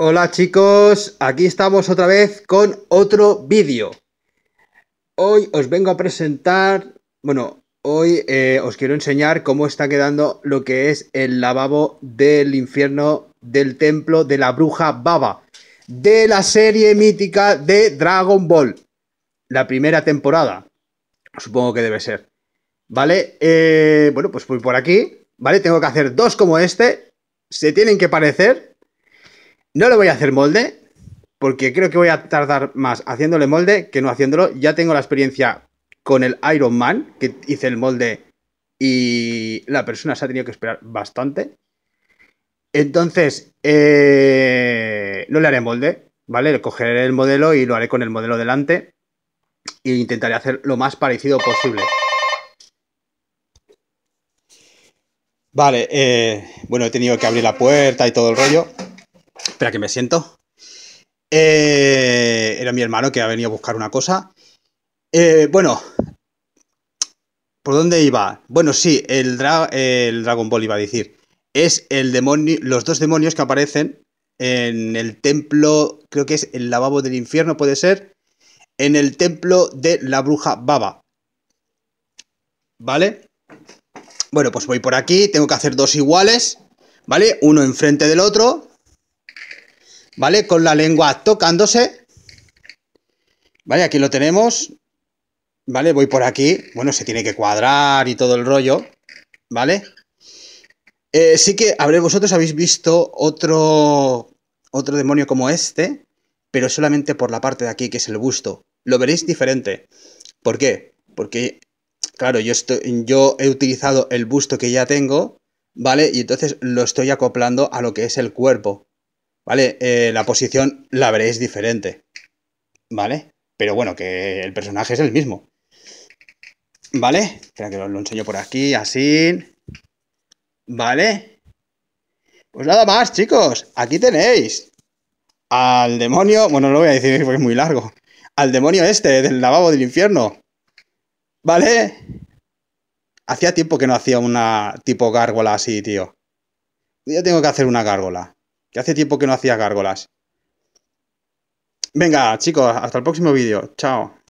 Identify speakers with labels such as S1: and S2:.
S1: Hola chicos, aquí estamos otra vez con otro vídeo. Hoy os vengo a presentar, bueno, hoy eh, os quiero enseñar cómo está quedando lo que es el lavabo del infierno del templo de la bruja Baba, de la serie mítica de Dragon Ball, la primera temporada, supongo que debe ser. ¿Vale? Eh, bueno, pues voy por aquí, ¿vale? Tengo que hacer dos como este, se tienen que parecer, no le voy a hacer molde, porque creo que voy a tardar más haciéndole molde que no haciéndolo. Ya tengo la experiencia con el Iron Man, que hice el molde y la persona se ha tenido que esperar bastante. Entonces, eh, no le haré molde, ¿vale? Le cogeré el modelo y lo haré con el modelo delante e intentaré hacer lo más parecido posible. Vale, eh, bueno, he tenido que abrir la puerta y todo el rollo. Espera que me siento. Eh, era mi hermano que ha venido a buscar una cosa. Eh, bueno, ¿por dónde iba? Bueno, sí, el, el Dragon Ball iba a decir. Es el demonio, los dos demonios que aparecen en el templo, creo que es el lavabo del infierno, puede ser, en el templo de la bruja Baba. ¿Vale? Bueno, pues voy por aquí, tengo que hacer dos iguales, ¿vale? Uno enfrente del otro, ¿vale? Con la lengua tocándose. Vale, aquí lo tenemos. Vale, voy por aquí. Bueno, se tiene que cuadrar y todo el rollo. ¿Vale? Eh, sí que, a vosotros habéis visto otro, otro demonio como este, pero solamente por la parte de aquí, que es el busto. Lo veréis diferente. ¿Por qué? Porque, claro, yo, estoy, yo he utilizado el busto que ya tengo, ¿vale? Y entonces lo estoy acoplando a lo que es el cuerpo. Vale, eh, la posición la veréis diferente. ¿Vale? Pero bueno, que el personaje es el mismo. ¿Vale? Espera que lo enseño por aquí, así. ¿Vale? Pues nada más, chicos. Aquí tenéis. Al demonio. Bueno, no lo voy a decir porque es muy largo. Al demonio este, del lavabo del infierno. ¿Vale? Hacía tiempo que no hacía una tipo gárgola así, tío. Yo tengo que hacer una gárgola. Que hace tiempo que no hacía gárgolas. Venga, chicos, hasta el próximo vídeo. Chao.